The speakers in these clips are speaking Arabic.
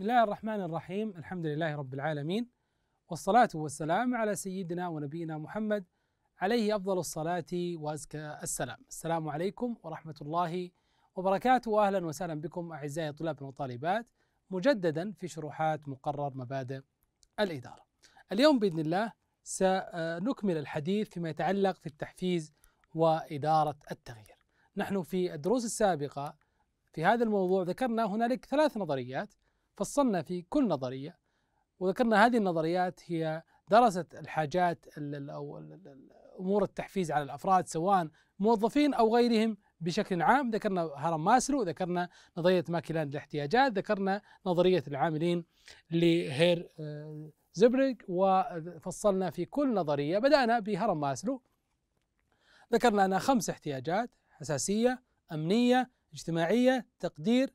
بسم الله الرحمن الرحيم الحمد لله رب العالمين والصلاة والسلام على سيدنا ونبينا محمد عليه أفضل الصلاة وأزكى السلام السلام عليكم ورحمة الله وبركاته وأهلا وسهلا بكم أعزائي الطلاب والطالبات مجددا في شروحات مقرر مبادئ الإدارة اليوم بإذن الله سنكمل الحديث فيما يتعلق في التحفيز وإدارة التغيير نحن في الدروس السابقة في هذا الموضوع ذكرنا هنالك ثلاث نظريات فصلنا في كل نظرية وذكرنا هذه النظريات هي درست الحاجات أو أمور التحفيز على الأفراد سواء موظفين أو غيرهم بشكل عام ذكرنا هرم ماسلو ذكرنا نظرية ماكلان للاحتياجات ذكرنا نظرية العاملين لهير آه، زبرج وفصلنا في كل نظرية بدأنا بهرم ماسلو ذكرنا أنها خمس احتياجات حساسية أمنية اجتماعية تقدير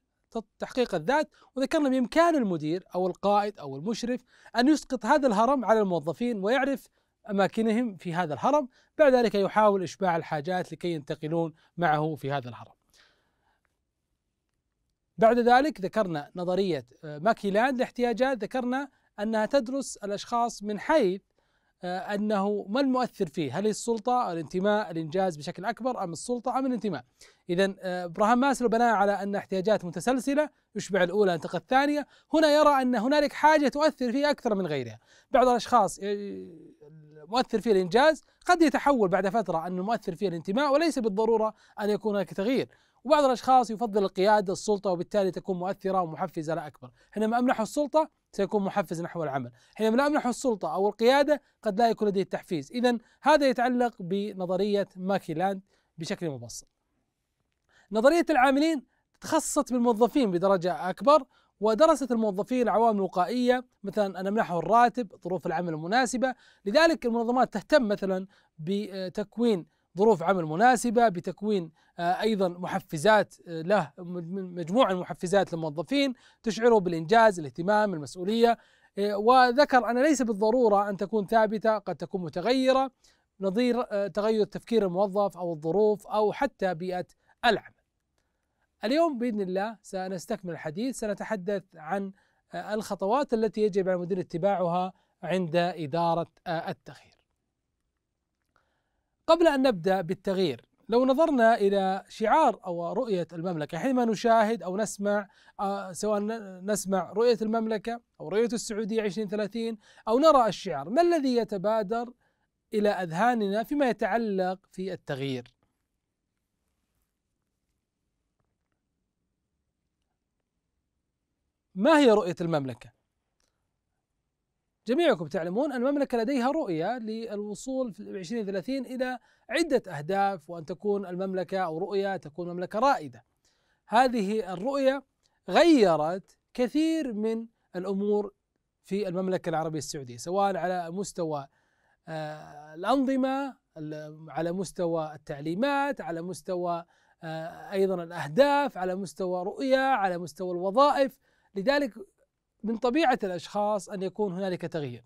تحقيق الذات وذكرنا بإمكان المدير أو القائد أو المشرف أن يسقط هذا الهرم على الموظفين ويعرف أماكنهم في هذا الهرم بعد ذلك يحاول إشباع الحاجات لكي ينتقلون معه في هذا الهرم بعد ذلك ذكرنا نظرية آه، ماكيلان لاحتياجات ذكرنا أنها تدرس الأشخاص من حيث آه، انه ما المؤثر فيه؟ هل هي السلطه، الانتماء، الانجاز بشكل اكبر ام السلطه ام الانتماء؟ اذا آه، ابراهام ماسلو بناء على ان احتياجات متسلسله يشبع الاولى تقى الثانيه، هنا يرى ان هنالك حاجه تؤثر فيه اكثر من غيرها، بعض الاشخاص آه، مؤثر فيه الانجاز قد يتحول بعد فتره ان المؤثر فيه الانتماء وليس بالضروره ان يكون هناك تغيير، وبعض الاشخاص يفضل القياده السلطه وبالتالي تكون مؤثره ومحفزه لا اكبر، حينما امنحه السلطه سيكون محفز نحو العمل حينما لا أمنحه السلطة أو القيادة قد لا يكون لديه التحفيز إذا هذا يتعلق بنظرية ماكيلاند بشكل مبسط نظرية العاملين تخصصت بالموظفين بدرجة أكبر ودرست الموظفين العوامل الوقائية مثلا أن أمنحه الراتب ظروف العمل المناسبة لذلك المنظمات تهتم مثلا بتكوين ظروف عمل مناسبه بتكوين آه، ايضا محفزات آه، له مجموعه من المحفزات للموظفين تشعره بالانجاز الاهتمام المسؤوليه آه، وذكر ان ليس بالضروره ان تكون ثابته قد تكون متغيره نظير تغير تفكير الموظف او الظروف او حتى بيئه العمل. اليوم باذن الله سنستكمل الحديث سنتحدث عن الخطوات التي يجب على المدير اتباعها عند اداره التغيير. قبل أن نبدأ بالتغيير لو نظرنا إلى شعار أو رؤية المملكة حينما نشاهد أو نسمع آه، سواء نسمع رؤية المملكة أو رؤية السعودية 2030 أو نرى الشعار ما الذي يتبادر إلى أذهاننا فيما يتعلق في التغيير ما هي رؤية المملكة؟ جميعكم تعلمون أن المملكة لديها رؤية للوصول في 2030 إلى عدة أهداف وأن تكون المملكة أو رؤية تكون مملكة رائدة هذه الرؤية غيرت كثير من الأمور في المملكة العربية السعودية سواء على مستوى آه، الأنظمة على مستوى التعليمات على مستوى آه، أيضا الأهداف على مستوى رؤية على مستوى الوظائف لذلك من طبيعة الأشخاص أن يكون هنالك تغيير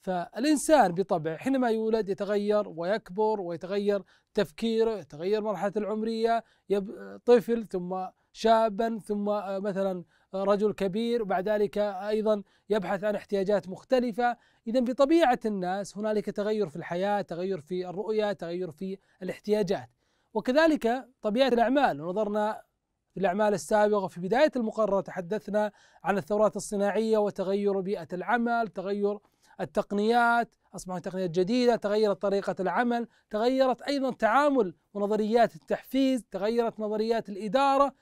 فالإنسان بطبعه حينما يولد يتغير ويكبر ويتغير تفكيره يتغير مرحلته العمرية يب... طفل ثم شابا ثم آه، مثلا رجل كبير وبعد ذلك ايضا يبحث عن احتياجات مختلفه، اذا بطبيعه الناس هنالك تغير في الحياه، تغير في الرؤيه، تغير في الاحتياجات. وكذلك طبيعه الاعمال، نظرنا في الأعمال السابقة في بداية المقرر تحدثنا عن الثورات الصناعية وتغير بيئة العمل تغير التقنيات أصبحت تقنيات جديدة تغيرت طريقة العمل تغيرت أيضا تعامل ونظريات التحفيز تغيرت نظريات الإدارة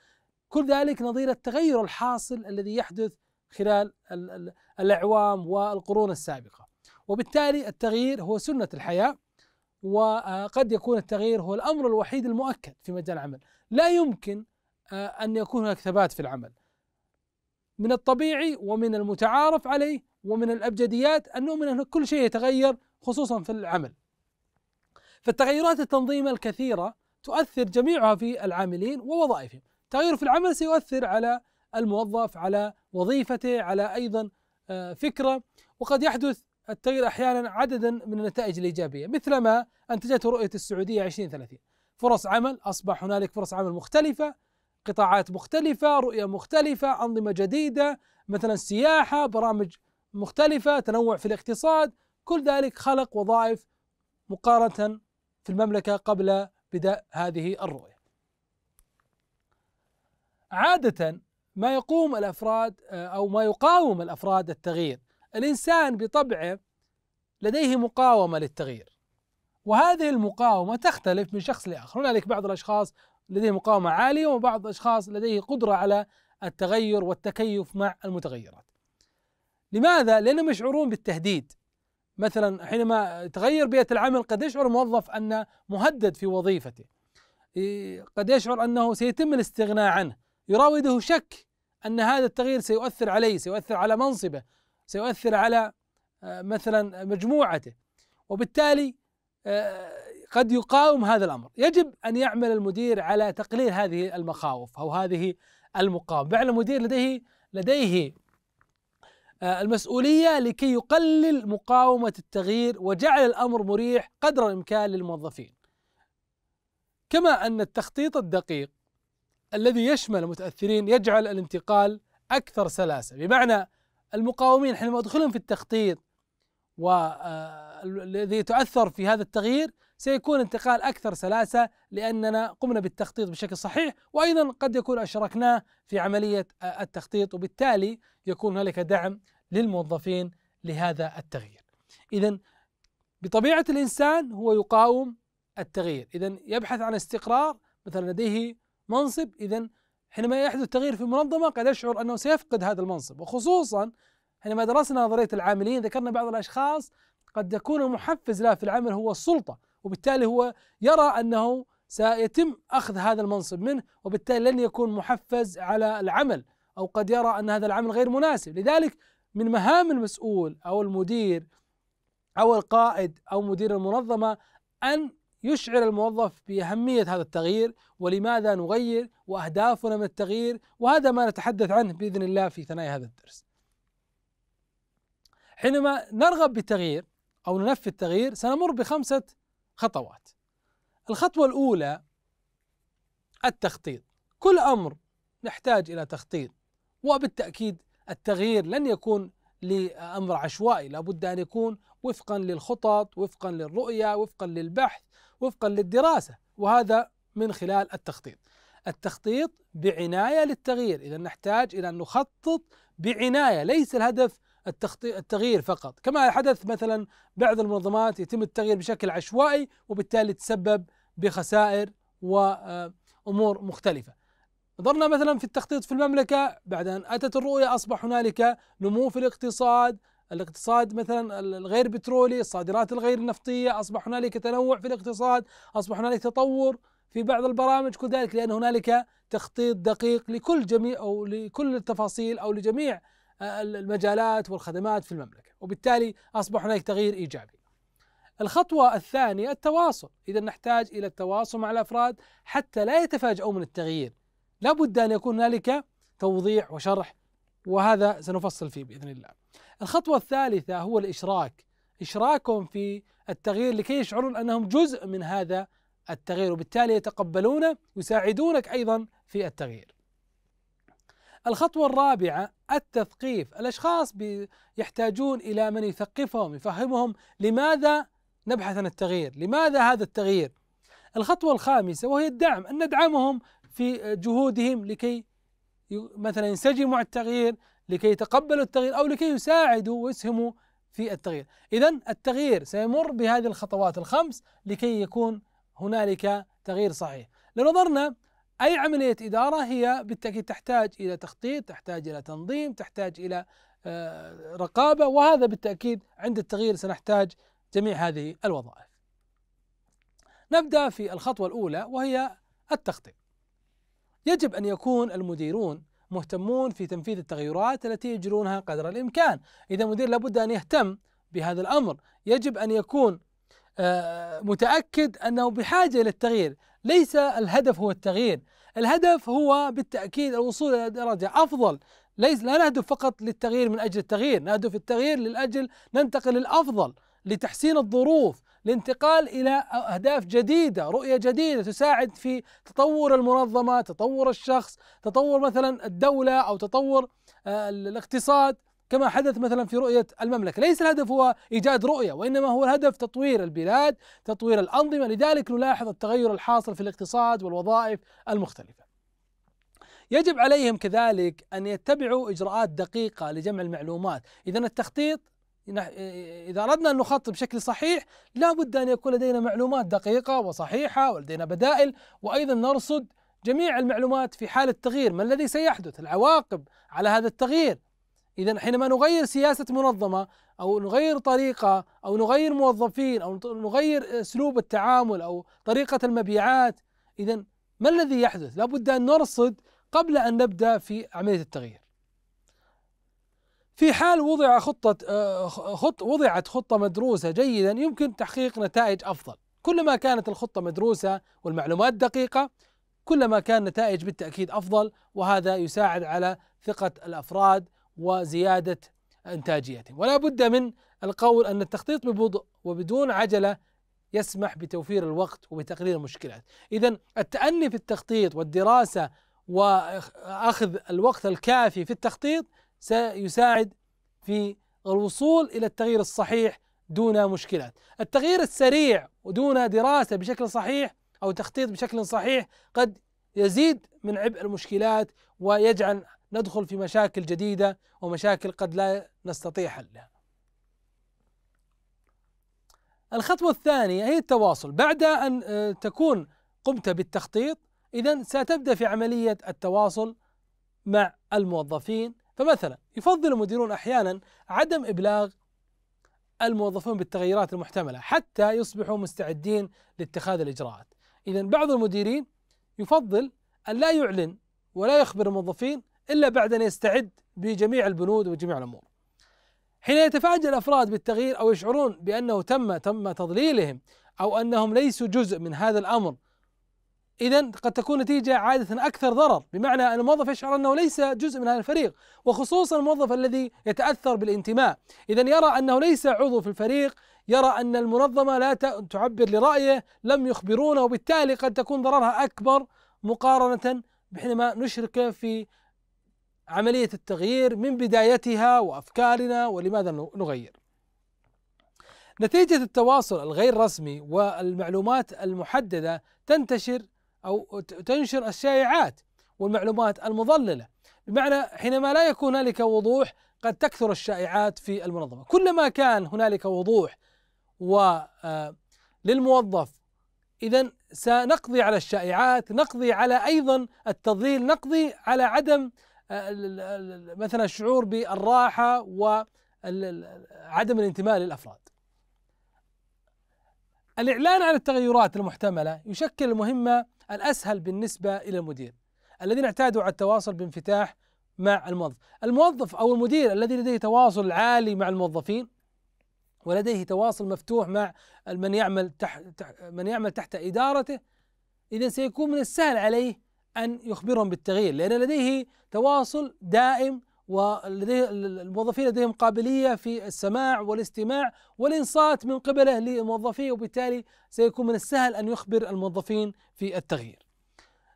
كل ذلك نظير التغير الحاصل الذي يحدث خلال الأعوام والقرون السابقة وبالتالي التغيير هو سنة الحياة وقد يكون التغيير هو الأمر الوحيد المؤكد في مجال العمل لا يمكن آه، أن يكون هناك ثبات في العمل من الطبيعي ومن المتعارف عليه ومن الأبجديات أن نؤمن أن كل شيء يتغير خصوصا في العمل فالتغيرات التنظيمة الكثيرة تؤثر جميعها في العاملين ووظائفهم تغير في العمل سيؤثر على الموظف على وظيفته على أيضا آه، فكرة وقد يحدث التغيير أحيانا عددا من النتائج الإيجابية مثل ما أنتجته رؤية السعودية 2030 فرص عمل أصبح هنالك فرص عمل مختلفة قطاعات مختلفة رؤية مختلفة أنظمة جديدة مثلا السياحة برامج مختلفة تنوع في الاقتصاد كل ذلك خلق وظائف مقارنة في المملكة قبل بدء هذه الرؤية عادة ما يقوم الأفراد آه، أو ما يقاوم الأفراد التغيير الإنسان بطبعه لديه مقاومة للتغيير وهذه المقاومة تختلف من شخص لآخر هنالك بعض الأشخاص لديه مقاومة عالية وبعض الأشخاص لديه قدرة على التغير والتكيف مع المتغيرات لماذا؟ لأنهم يشعرون بالتهديد مثلا حينما تغير بيئة العمل قد يشعر الموظف أنه مهدد في وظيفته قد يشعر أنه سيتم الاستغناء عنه يراوده شك أن هذا التغيير سيؤثر عليه سيؤثر على منصبه سيؤثر على آه، مثلا مجموعته وبالتالي قد يقاوم هذا الامر، يجب ان يعمل المدير على تقليل هذه المخاوف او هذه المقاومه، بعد المدير لديه لديه آه، المسؤوليه لكي يقلل مقاومه التغيير وجعل الامر مريح قدر الامكان للموظفين. كما ان التخطيط الدقيق الذي يشمل المتاثرين يجعل الانتقال اكثر سلاسه، بمعنى المقاومين حينما ادخلهم في التخطيط و آه، الذي يتأثر في هذا التغيير سيكون انتقال أكثر سلاسة لأننا قمنا بالتخطيط بشكل صحيح وأيضا قد يكون أشركناه في عملية التخطيط وبالتالي يكون هنالك دعم للموظفين لهذا التغيير إذا بطبيعة الإنسان هو يقاوم التغيير إذا يبحث عن استقرار مثلا لديه منصب إذا حينما يحدث تغيير في المنظمة قد يشعر أنه سيفقد هذا المنصب وخصوصا حينما درسنا نظرية العاملين ذكرنا بعض الأشخاص قد يكون محفز له في العمل هو السلطة وبالتالي هو يرى أنه سيتم أخذ هذا المنصب منه وبالتالي لن يكون محفز على العمل أو قد يرى أن هذا العمل غير مناسب لذلك من مهام المسؤول أو المدير أو القائد أو مدير المنظمة أن يشعر الموظف بأهمية هذا التغيير ولماذا نغير وأهدافنا من التغيير وهذا ما نتحدث عنه بإذن الله في ثنايا هذا الدرس حينما نرغب بتغيير أو ننفذ تغيير سنمر بخمسة خطوات الخطوة الأولى التخطيط كل أمر نحتاج إلى تخطيط وبالتأكيد التغيير لن يكون لأمر عشوائي لابد أن يكون وفقا للخطط وفقا للرؤية وفقا للبحث وفقا للدراسة وهذا من خلال التخطيط التخطيط بعناية للتغيير إذا نحتاج إلى أن نخطط بعناية ليس الهدف التغيير فقط كما حدث مثلا بعض المنظمات يتم التغيير بشكل عشوائي وبالتالي تسبب بخسائر وأمور آه، مختلفة نظرنا مثلا في التخطيط في المملكة بعد أن أتت الرؤية أصبح هنالك نمو في الاقتصاد الاقتصاد مثلا الغير بترولي الصادرات الغير نفطيه أصبح هنالك تنوع في الاقتصاد أصبح هنالك تطور في بعض البرامج كل ذلك لأن هنالك تخطيط دقيق لكل جميع أو لكل التفاصيل أو لجميع المجالات والخدمات في المملكه وبالتالي اصبح هناك تغيير ايجابي الخطوة الثانية التواصل إذا نحتاج إلى التواصل مع الأفراد حتى لا يتفاجؤوا من التغيير لابد أن يكون هنالك توضيح وشرح وهذا سنفصل فيه بإذن الله الخطوة الثالثة هو الإشراك إشراكهم في التغيير لكي يشعرون أنهم جزء من هذا التغيير وبالتالي يتقبلونه ويساعدونك أيضا في التغيير الخطوة الرابعة التثقيف الأشخاص يحتاجون إلى من يثقفهم يفهمهم لماذا نبحث عن التغيير لماذا هذا التغيير الخطوة الخامسة وهي الدعم أن ندعمهم في جهودهم لكي مثلا ينسجموا مع التغيير لكي يتقبلوا التغيير أو لكي يساعدوا ويسهموا في التغيير إذا التغيير سيمر بهذه الخطوات الخمس لكي يكون هنالك تغيير صحيح لو نظرنا اي عمليه اداره هي بالتاكيد تحتاج الى تخطيط، تحتاج الى تنظيم، تحتاج الى آه، رقابه وهذا بالتاكيد عند التغيير سنحتاج جميع هذه الوظائف. نبدا في الخطوه الاولى وهي التخطيط. يجب ان يكون المديرون مهتمون في تنفيذ التغيرات التي يجرونها قدر الامكان، اذا مدير لابد ان يهتم بهذا الامر، يجب ان يكون آه، متاكد انه بحاجه للتغيير ليس الهدف هو التغيير الهدف هو بالتأكيد الوصول إلى درجة أفضل ليس لا نهدف فقط للتغيير من أجل التغيير نهدف التغيير للأجل ننتقل للأفضل لتحسين الظروف الانتقال الى اهداف جديده، رؤيه جديده تساعد في تطور المنظمه، تطور الشخص، تطور مثلا الدوله او تطور آه، الاقتصاد، كما حدث مثلا في رؤية المملكة ليس الهدف هو إيجاد رؤية وإنما هو الهدف تطوير البلاد تطوير الأنظمة لذلك نلاحظ التغير الحاصل في الاقتصاد والوظائف المختلفة يجب عليهم كذلك أن يتبعوا إجراءات دقيقة لجمع المعلومات إذا التخطيط إذا أردنا أن نخطط بشكل صحيح لا بد أن يكون لدينا معلومات دقيقة وصحيحة ولدينا بدائل وأيضا نرصد جميع المعلومات في حال التغيير ما الذي سيحدث العواقب على هذا التغيير إذا حينما نغير سياسة منظمة أو نغير طريقة أو نغير موظفين أو نغير أسلوب التعامل أو طريقة المبيعات إذا ما الذي يحدث؟ لابد أن نرصد قبل أن نبدأ في عملية التغيير. في حال وضع خطة آه، خط وضعت خطة مدروسة جيدا يمكن تحقيق نتائج أفضل كلما كانت الخطة مدروسة والمعلومات دقيقة كلما كان نتائج بالتأكيد أفضل وهذا يساعد على ثقة الأفراد وزيادة إنتاجيتهم ولا بد من القول أن التخطيط ببطء وبدون عجلة يسمح بتوفير الوقت وبتقليل المشكلات إذا التأني في التخطيط والدراسة وأخذ الوقت الكافي في التخطيط سيساعد في الوصول إلى التغيير الصحيح دون مشكلات التغيير السريع ودون دراسة بشكل صحيح أو تخطيط بشكل صحيح قد يزيد من عبء المشكلات ويجعل ندخل في مشاكل جديدة ومشاكل قد لا نستطيع حلها. الخطوة الثانية هي التواصل، بعد أن آه، تكون قمت بالتخطيط إذا ستبدأ في عملية التواصل مع الموظفين، فمثلا يفضل المديرون أحيانا عدم إبلاغ الموظفون بالتغيرات المحتملة حتى يصبحوا مستعدين لاتخاذ الإجراءات. إذا بعض المديرين يفضل أن لا يعلن ولا يخبر الموظفين إلا بعد أن يستعد بجميع البنود وجميع الأمور حين يتفاجأ الأفراد بالتغيير أو يشعرون بأنه تم تم تضليلهم أو أنهم ليسوا جزء من هذا الأمر إذا قد تكون نتيجة عادة أكثر ضرر بمعنى أن الموظف يشعر أنه ليس جزء من هذا الفريق وخصوصا الموظف الذي يتأثر بالانتماء إذا يرى أنه ليس عضو في الفريق يرى أن المنظمة لا تعبر لرأيه لم يخبرونه وبالتالي قد تكون ضررها أكبر مقارنة بحينما نشرك في عملية التغيير من بدايتها وأفكارنا ولماذا نغير نتيجة التواصل الغير رسمي والمعلومات المحددة تنتشر أو تنشر الشائعات والمعلومات المضللة بمعنى حينما لا يكون هنالك وضوح قد تكثر الشائعات في المنظمة كلما كان هنالك وضوح و آه، للموظف إذا سنقضي على الشائعات نقضي على أيضا التضليل نقضي على عدم آه، مثلا الشعور بالراحه وعدم الانتماء للافراد. الاعلان عن التغيرات المحتمله يشكل المهمه الاسهل بالنسبه الى المدير الذين اعتادوا على التواصل بانفتاح مع الموظف، الموظف او المدير الذي لديه تواصل عالي مع الموظفين ولديه تواصل مفتوح مع من يعمل تحت من يعمل تحت ادارته اذا سيكون من السهل عليه أن يخبرهم بالتغيير لأن لديه تواصل دائم ولديه الموظفين لديهم قابلية في السماع والاستماع والإنصات من قبله لموظفيه وبالتالي سيكون من السهل أن يخبر الموظفين في التغيير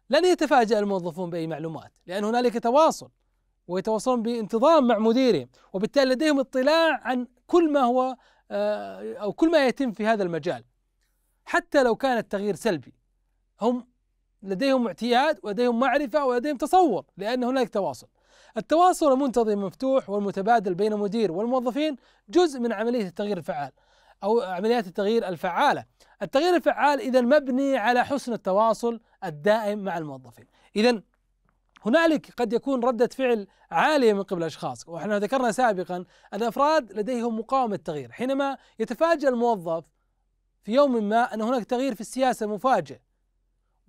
لن يتفاجأ الموظفون بأي معلومات لأن هنالك تواصل ويتواصلون بانتظام مع مديرهم وبالتالي لديهم اطلاع عن كل ما هو آه، أو كل ما يتم في هذا المجال حتى لو كان التغيير سلبي هم لديهم اعتياد ولديهم معرفة ولديهم تصور لأن هناك تواصل التواصل المنتظم المفتوح والمتبادل بين المدير والموظفين جزء من عملية التغيير الفعال أو عمليات التغيير الفعالة التغيير الفعال إذا مبني على حسن التواصل الدائم مع الموظفين إذا هنالك قد يكون ردة فعل عالية من قبل الأشخاص وإحنا ذكرنا سابقا أن الأفراد لديهم مقاومة التغيير حينما يتفاجأ الموظف في يوم ما أن هناك تغيير في السياسة مفاجئ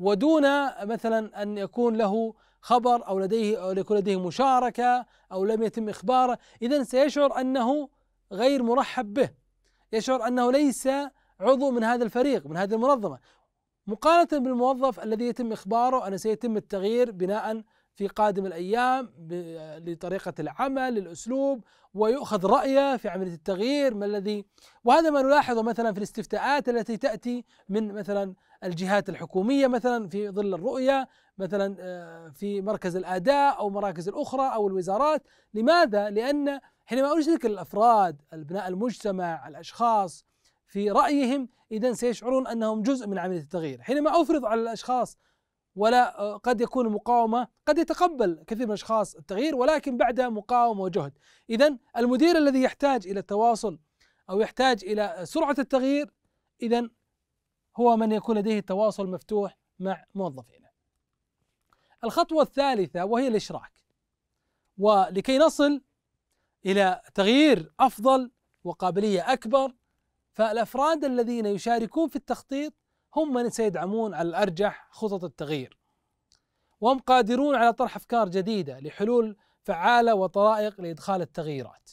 ودون مثلا أن يكون له خبر أو لديه أو يكون لديه مشاركة أو لم يتم إخباره إذا سيشعر أنه غير مرحب به يشعر أنه ليس عضو من هذا الفريق من هذه المنظمة مقارنة بالموظف الذي يتم إخباره أنه سيتم التغيير بناء في قادم الأيام لطريقة العمل للأسلوب ويؤخذ رأيه في عملية التغيير ما الذي وهذا ما نلاحظه مثلا في الاستفتاءات التي تأتي من مثلا الجهات الحكوميه مثلا في ظل الرؤيه مثلا آه، في مركز الاداء او مراكز الاخرى او الوزارات لماذا لان حينما اشرك الافراد ابناء المجتمع الاشخاص في رايهم اذا سيشعرون انهم جزء من عمليه التغيير حينما افرض على الاشخاص ولا آه، قد يكون مقاومة قد يتقبل كثير من الأشخاص التغيير ولكن بعد مقاومة وجهد إذا المدير الذي يحتاج إلى التواصل أو يحتاج إلى سرعة التغيير إذا هو من يكون لديه تواصل مفتوح مع موظفينا الخطوة الثالثة وهي الإشراك. ولكي نصل إلى تغيير أفضل وقابلية أكبر فالأفراد الذين يشاركون في التخطيط هم من سيدعمون على الأرجح خطط التغيير. وهم قادرون على طرح أفكار جديدة لحلول فعالة وطرائق لإدخال التغييرات.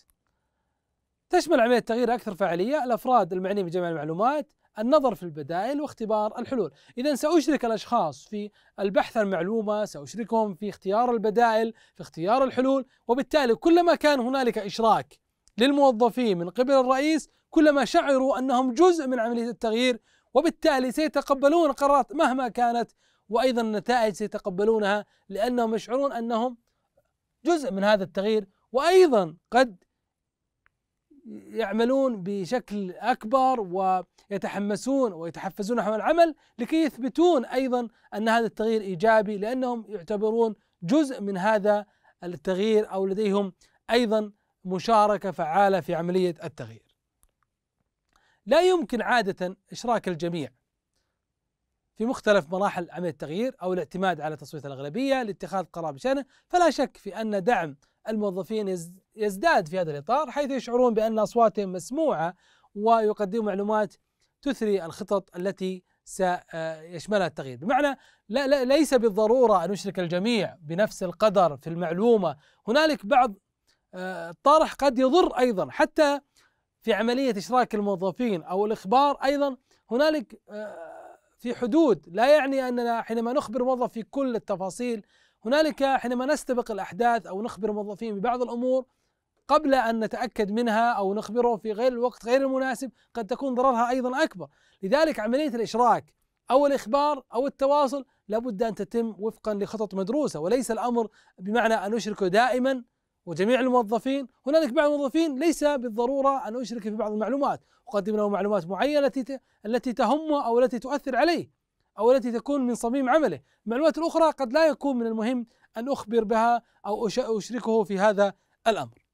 تشمل عملية التغيير أكثر فعالية الأفراد المعنيين بجمع المعلومات النظر في البدائل واختبار الحلول إذا سأشرك الأشخاص في البحث عن المعلومة سأشركهم في اختيار البدائل في اختيار الحلول وبالتالي كلما كان هنالك إشراك للموظفين من قبل الرئيس كلما شعروا أنهم جزء من عملية التغيير وبالتالي سيتقبلون القرارات مهما كانت وأيضا النتائج سيتقبلونها لأنهم يشعرون أنهم جزء من هذا التغيير وأيضا قد يعملون بشكل اكبر ويتحمسون ويتحفزون نحو العمل لكي يثبتون ايضا ان هذا التغيير ايجابي لانهم يعتبرون جزء من هذا التغيير او لديهم ايضا مشاركه فعاله في عمليه التغيير. لا يمكن عاده اشراك الجميع في مختلف مراحل عمليه التغيير او الاعتماد على تصويت الاغلبيه لاتخاذ قرار بشانه، فلا شك في ان دعم الموظفين يزداد في هذا الإطار حيث يشعرون بأن أصواتهم مسموعة ويقدموا معلومات تثري الخطط التي سيشملها التغيير بمعنى لا, لا ليس بالضرورة أن يشرك الجميع بنفس القدر في المعلومة هنالك بعض الطرح آه، قد يضر أيضا حتى في عملية إشراك الموظفين أو الإخبار أيضا هنالك آه، في حدود لا يعني أننا حينما نخبر موظف في كل التفاصيل هنالك حينما نستبق الاحداث او نخبر الموظفين ببعض الامور قبل ان نتاكد منها او نخبره في غير الوقت غير المناسب قد تكون ضررها ايضا اكبر، لذلك عمليه الاشراك او الاخبار او التواصل لابد ان تتم وفقا لخطط مدروسه وليس الامر بمعنى ان اشركه دائما وجميع الموظفين، هنالك بعض الموظفين ليس بالضروره ان اشرك في بعض المعلومات، اقدم له معلومات معينه التي تهمه او التي تؤثر عليه، أو التي تكون من صميم عمله المعلومات الأخرى قد لا يكون من المهم أن أخبر بها أو أشركه في هذا الأمر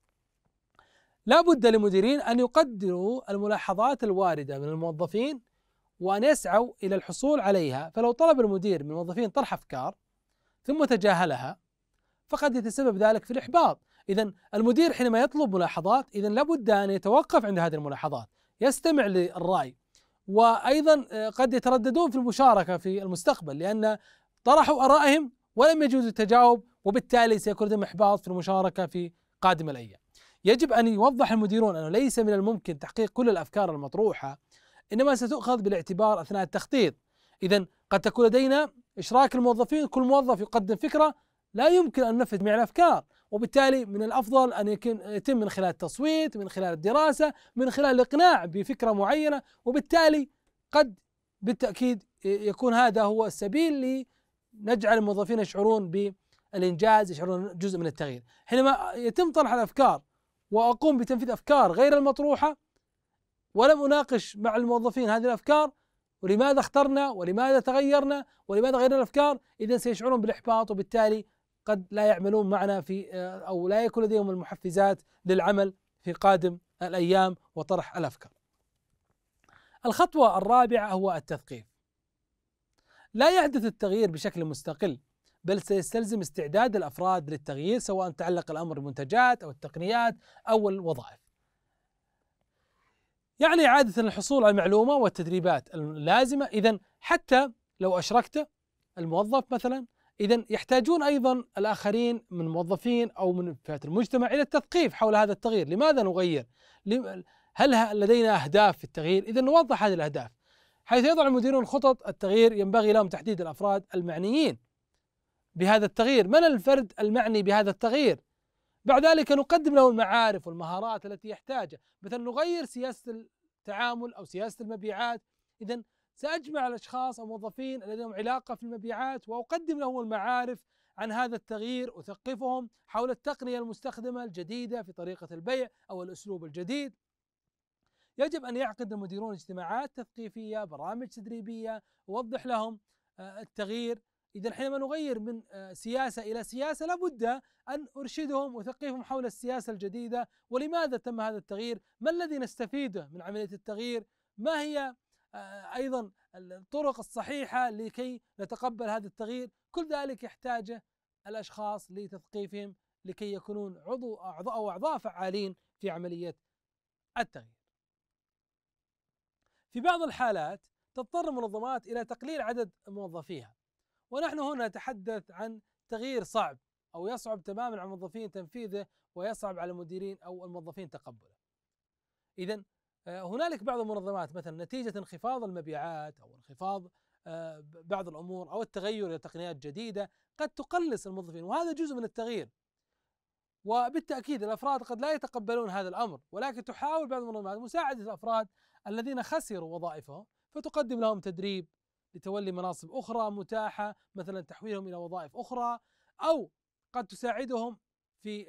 لا بد للمديرين أن يقدروا الملاحظات الواردة من الموظفين وأن يسعوا إلى الحصول عليها فلو طلب المدير من الموظفين طرح أفكار ثم تجاهلها فقد يتسبب ذلك في الإحباط إذا المدير حينما يطلب ملاحظات إذا لابد أن يتوقف عند هذه الملاحظات يستمع للرأي وايضا آه، قد يترددون في المشاركه في المستقبل لان طرحوا ارائهم ولم يجوز التجاوب وبالتالي سيكون لديهم احباط في المشاركه في قادم الايام. يجب ان يوضح المديرون انه ليس من الممكن تحقيق كل الافكار المطروحه انما ستؤخذ بالاعتبار اثناء التخطيط. اذا قد تكون لدينا اشراك الموظفين كل موظف يقدم فكره لا يمكن ان ننفذ مع الافكار وبالتالي من الافضل ان يتم من خلال التصويت من خلال الدراسه من خلال الاقناع بفكره معينه وبالتالي قد بالتاكيد يكون هذا هو السبيل لنجعل الموظفين يشعرون بالانجاز يشعرون جزء من التغيير حينما يتم طرح الافكار واقوم بتنفيذ افكار غير المطروحه ولم اناقش مع الموظفين هذه الافكار ولماذا اخترنا ولماذا تغيرنا ولماذا غيرنا الافكار اذا سيشعرون بالاحباط وبالتالي قد لا يعملون معنا في آه، او لا يكون لديهم المحفزات للعمل في قادم الايام وطرح الافكار. الخطوه الرابعه هو التثقيف. لا يحدث التغيير بشكل مستقل بل سيستلزم استعداد الافراد للتغيير سواء تعلق الامر بالمنتجات او التقنيات او الوظائف. يعني عادة الحصول على المعلومة والتدريبات اللازمة إذا حتى لو أشركت الموظف مثلا إذا يحتاجون أيضا الآخرين من موظفين أو من فئات المجتمع إلى التثقيف حول هذا التغيير لماذا نغير هل لدينا أهداف في التغيير إذا نوضح هذه الأهداف حيث يضع المديرون خطط التغيير ينبغي لهم تحديد الأفراد المعنيين بهذا التغيير من الفرد المعني بهذا التغيير بعد ذلك نقدم له المعارف والمهارات التي يحتاجها مثلا نغير سياسة التعامل أو سياسة المبيعات إذا سأجمع الأشخاص أو الموظفين لديهم علاقة في المبيعات وأقدم لهم المعارف عن هذا التغيير أثقفهم حول التقنية المستخدمة الجديدة في طريقة البيع أو الأسلوب الجديد يجب أن يعقد المديرون اجتماعات تثقيفية برامج تدريبية اوضح لهم آه، التغيير إذا حينما نغير من آه، سياسة إلى سياسة لابد أن أرشدهم وأثقفهم حول السياسة الجديدة ولماذا تم هذا التغيير ما الذي نستفيده من عملية التغيير ما هي آه، ايضا الطرق الصحيحه لكي نتقبل هذا التغيير كل ذلك يحتاجه الاشخاص لتثقيفهم لكي يكونون عضو اعضاء او اعضاء فعالين في عمليه التغيير. في بعض الحالات تضطر المنظمات الى تقليل عدد موظفيها ونحن هنا نتحدث عن تغيير صعب او يصعب تماما على الموظفين تنفيذه ويصعب على المديرين او الموظفين تقبله. اذا آه، هنالك بعض المنظمات مثلا نتيجه انخفاض المبيعات او انخفاض آه، بعض الامور او التغير الى تقنيات جديده قد تقلص الموظفين وهذا جزء من التغيير وبالتاكيد الافراد قد لا يتقبلون هذا الامر ولكن تحاول بعض المنظمات مساعده الافراد الذين خسروا وظائفهم فتقدم لهم تدريب لتولي مناصب اخرى متاحه مثلا تحويلهم الى وظائف اخرى او قد تساعدهم في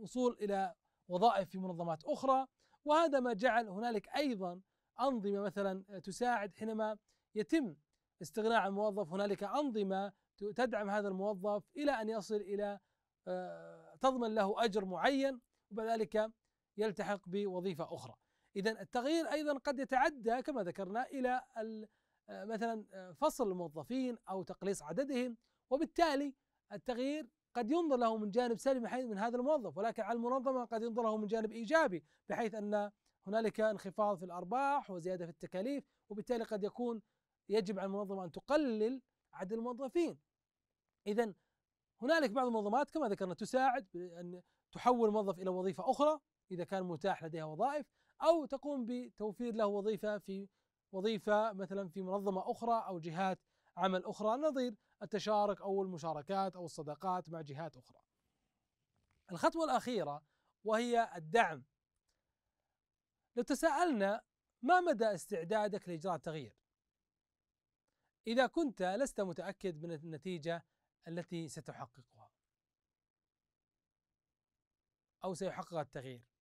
وصول آه، الى وظائف في منظمات اخرى وهذا ما جعل هنالك ايضا انظمه مثلا تساعد حينما يتم استغناء عن موظف هنالك انظمه تدعم هذا الموظف الى ان يصل الى آه، تضمن له اجر معين وبعد ذلك يلتحق بوظيفه اخرى. اذا التغيير ايضا قد يتعدى كما ذكرنا الى آه، مثلا آه، فصل الموظفين او تقليص عددهم وبالتالي التغيير قد ينظر له من جانب سلبي من هذا الموظف ولكن على المنظمه قد ينظر له من جانب ايجابي بحيث ان هنالك انخفاض في الارباح وزياده في التكاليف وبالتالي قد يكون يجب على المنظمه ان تقلل عدد الموظفين اذا هنالك بعض المنظمات كما ذكرنا تساعد بان تحول موظف الى وظيفه اخرى اذا كان متاح لديها وظائف او تقوم بتوفير له وظيفه في وظيفه مثلا في منظمه اخرى او جهات عمل أخرى نظير التشارك أو المشاركات أو الصداقات مع جهات أخرى الخطوة الأخيرة وهي الدعم لو تساءلنا ما مدى استعدادك لإجراء التغيير إذا كنت لست متأكد من النتيجة التي ستحققها أو سيحقق التغيير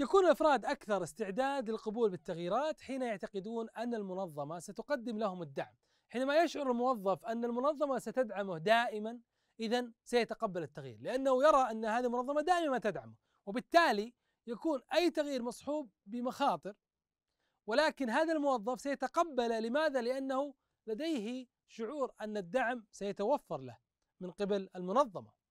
يكون الافراد اكثر استعداد للقبول بالتغييرات حين يعتقدون ان المنظمه ستقدم لهم الدعم، حينما يشعر الموظف ان المنظمه ستدعمه دائما اذا سيتقبل التغيير، لانه يرى ان هذه المنظمه دائما تدعمه، وبالتالي يكون اي تغيير مصحوب بمخاطر ولكن هذا الموظف سيتقبل لماذا؟ لانه لديه شعور ان الدعم سيتوفر له من قبل المنظمه.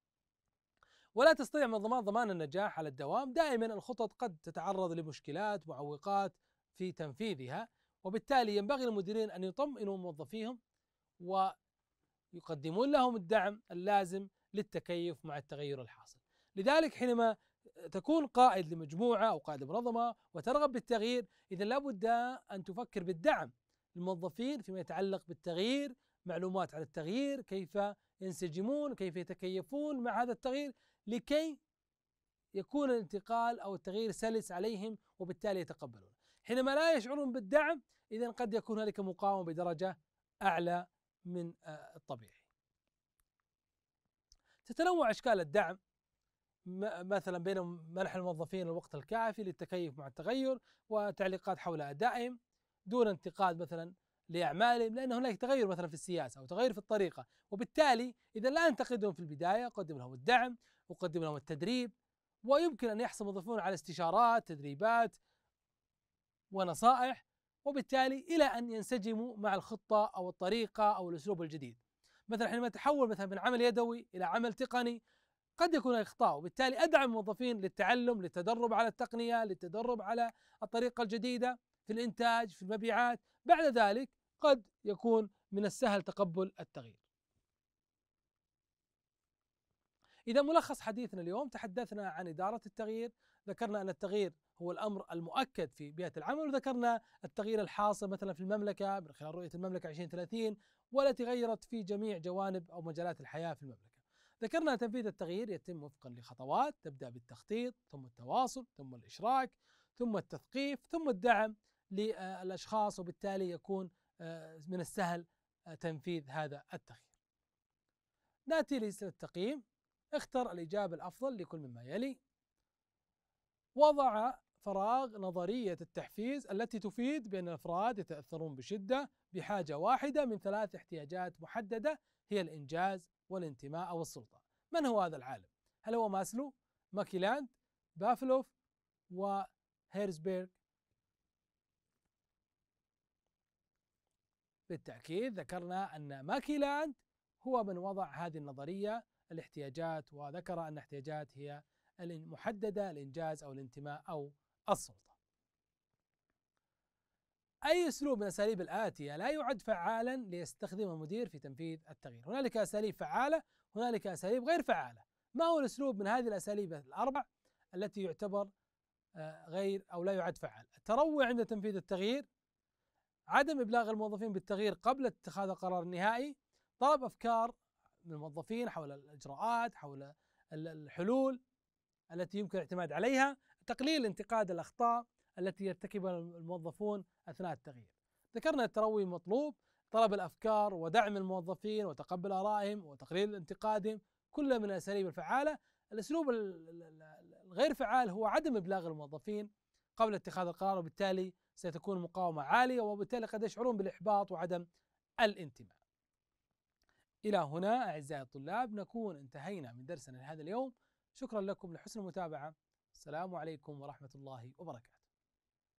ولا تستطيع منظمات ضمان النجاح على الدوام دائما الخطط قد تتعرض لمشكلات معوقات في تنفيذها وبالتالي ينبغي للمديرين أن يطمئنوا موظفيهم ويقدمون لهم الدعم اللازم للتكيف مع التغير الحاصل لذلك حينما تكون قائد لمجموعة أو قائد لمنظمة وترغب بالتغيير إذا لابد أن تفكر بالدعم للموظفين فيما يتعلق بالتغيير معلومات عن التغيير كيف ينسجمون كيف يتكيفون مع هذا التغيير لكي يكون الانتقال او التغيير سلس عليهم وبالتالي يتقبلون حينما لا يشعرون بالدعم اذا قد يكون هنالك مقاومه بدرجه اعلى من آه، الطبيعي. تتنوع اشكال الدعم مثلا بين منح الموظفين الوقت الكافي للتكيف مع التغير وتعليقات حول ادائهم دون انتقاد مثلا لاعمالهم لان هناك تغير مثلا في السياسه او تغير في الطريقه وبالتالي اذا لا انتقدهم في البدايه قدم لهم الدعم أقدم لهم التدريب ويمكن أن يحصل الموظفون على استشارات تدريبات ونصائح وبالتالي إلى أن ينسجموا مع الخطة أو الطريقة أو الأسلوب الجديد مثلا حينما تحول مثلا من عمل يدوي إلى عمل تقني قد يكون اخطاء وبالتالي ادعم الموظفين للتعلم للتدرب على التقنيه للتدرب على الطريقه الجديده في الانتاج في المبيعات بعد ذلك قد يكون من السهل تقبل التغيير إذا ملخص حديثنا اليوم تحدثنا عن إدارة التغيير، ذكرنا أن التغيير هو الأمر المؤكد في بيئة العمل وذكرنا التغيير الحاصل مثلا في المملكة من خلال رؤية المملكة 2030 والتي غيرت في جميع جوانب أو مجالات الحياة في المملكة. ذكرنا تنفيذ التغيير يتم وفقا لخطوات تبدأ بالتخطيط ثم التواصل ثم الإشراك ثم التثقيف ثم الدعم للأشخاص وبالتالي يكون آه، من السهل آه، تنفيذ هذا التغيير. ناتي لسلسله التقييم اختر الإجابة الأفضل لكل مما يلي وضع فراغ نظرية التحفيز التي تفيد بأن الأفراد يتأثرون بشدة بحاجة واحدة من ثلاث احتياجات محددة هي الإنجاز والانتماء أو السلطة من هو هذا العالم؟ هل هو ماسلو؟ ماكيلاند؟ بافلوف؟ وهيرزبيرغ؟ بالتأكيد ذكرنا أن ماكيلاند هو من وضع هذه النظرية الاحتياجات وذكر أن الاحتياجات هي المحدده الإنجاز أو الانتماء أو السلطة أي أسلوب من الاساليب الآتية لا يعد فعالا ليستخدمه المدير في تنفيذ التغيير هنالك أساليب فعالة هنالك أساليب غير فعالة ما هو الأسلوب من هذه الأساليب الأربع التي يعتبر آه، غير أو لا يعد فعال التروي عند تنفيذ التغيير عدم إبلاغ الموظفين بالتغيير قبل اتخاذ قرار نهائي طلب أفكار من الموظفين حول الاجراءات حول الحلول التي يمكن الاعتماد عليها تقليل انتقاد الاخطاء التي يرتكبها الموظفون اثناء التغيير. ذكرنا التروي مطلوب طلب الافكار ودعم الموظفين وتقبل ارائهم وتقليل انتقادهم كلها من الاساليب الفعاله، الاسلوب الغير فعال هو عدم ابلاغ الموظفين قبل اتخاذ القرار وبالتالي ستكون مقاومه عاليه وبالتالي قد يشعرون بالاحباط وعدم الانتماء. إلى هنا أعزائي الطلاب نكون انتهينا من درسنا لهذا اليوم شكرا لكم لحسن المتابعة السلام عليكم ورحمة الله وبركاته